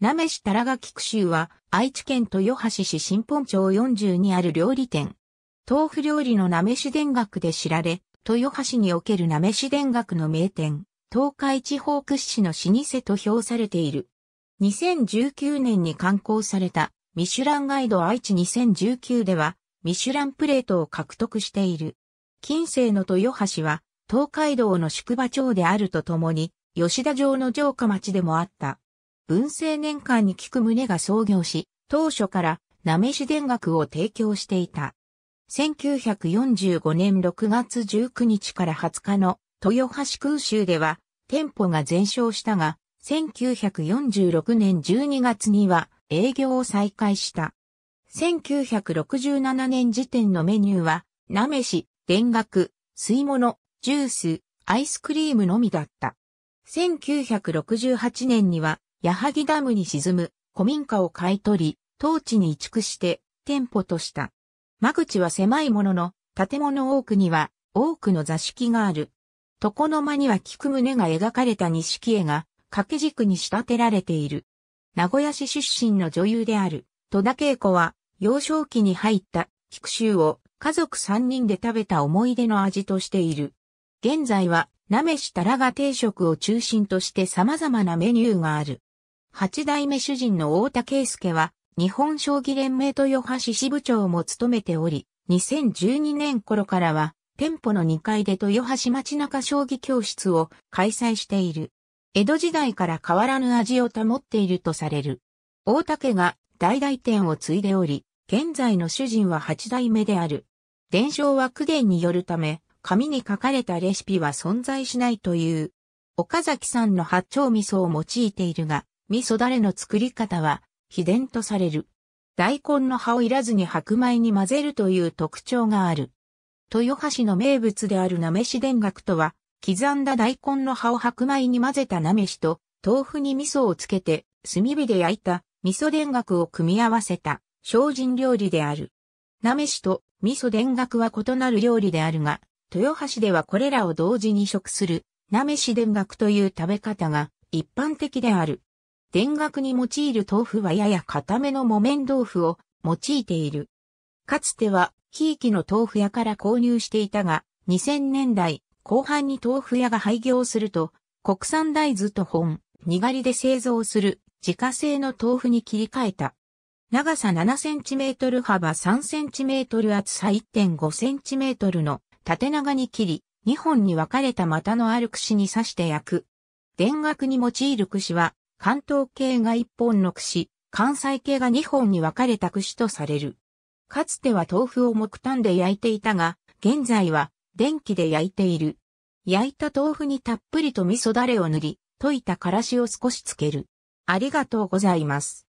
なめしらがきくしは、愛知県豊橋市新本町40にある料理店。豆腐料理のなめし田楽で知られ、豊橋におけるなめし田楽の名店、東海地方屈指の老舗と評されている。2019年に刊行された、ミシュランガイド愛知2019では、ミシュランプレートを獲得している。近世の豊橋は、東海道の宿場町であるとともに、吉田城の城下町でもあった。文政年間に菊宗が創業し、当初からめし田学を提供していた。1945年6月19日から20日の豊橋空襲では店舗が全焼したが、1946年12月には営業を再開した。1967年時点のメニューは、なめし、田学、吸い物、ジュース、アイスクリームのみだった。1968年には矢作ダムに沈む古民家を買い取り、当地に移築して店舗とした。間口は狭いものの、建物多くには多くの座敷がある。床の間には菊胸が描かれた錦絵が掛け軸に仕立てられている。名古屋市出身の女優である戸田恵子は幼少期に入った菊州を家族3人で食べた思い出の味としている。現在は、なめしたらが定食を中心として様々なメニューがある。八代目主人の大田圭介は、日本将棋連盟豊橋支部長も務めており、2012年頃からは、店舗の2階で豊橋町中将棋教室を開催している。江戸時代から変わらぬ味を保っているとされる。大竹が大々店を継いでおり、現在の主人は八代目である。伝承は苦言によるため、紙に書かれたレシピは存在しないという。岡崎さんの八丁味噌を用いているが、味噌だれの作り方は、秘伝とされる。大根の葉をいらずに白米に混ぜるという特徴がある。豊橋の名物であるなめし田楽とは、刻んだ大根の葉を白米に混ぜたなめしと、豆腐に味噌をつけて、炭火で焼いた味噌田楽を組み合わせた、精進料理である。なめしと味噌田楽は異なる料理であるが、豊橋ではこれらを同時に食する、なめし田楽という食べ方が一般的である。田楽に用いる豆腐はやや固めの木綿豆腐を用いている。かつては、ひいきの豆腐屋から購入していたが、2000年代後半に豆腐屋が廃業すると、国産大豆と本、にがりで製造する自家製の豆腐に切り替えた。長さ7センチメートル幅3センチメートル厚さ1.5センチメートルの縦長に切り、2本に分かれた股のある串に刺して焼く。田楽に用いる串は関東系が一本の串、関西系が二本に分かれた串とされる。かつては豆腐を木炭で焼いていたが、現在は電気で焼いている。焼いた豆腐にたっぷりと味噌だれを塗り、溶いたからしを少しつける。ありがとうございます。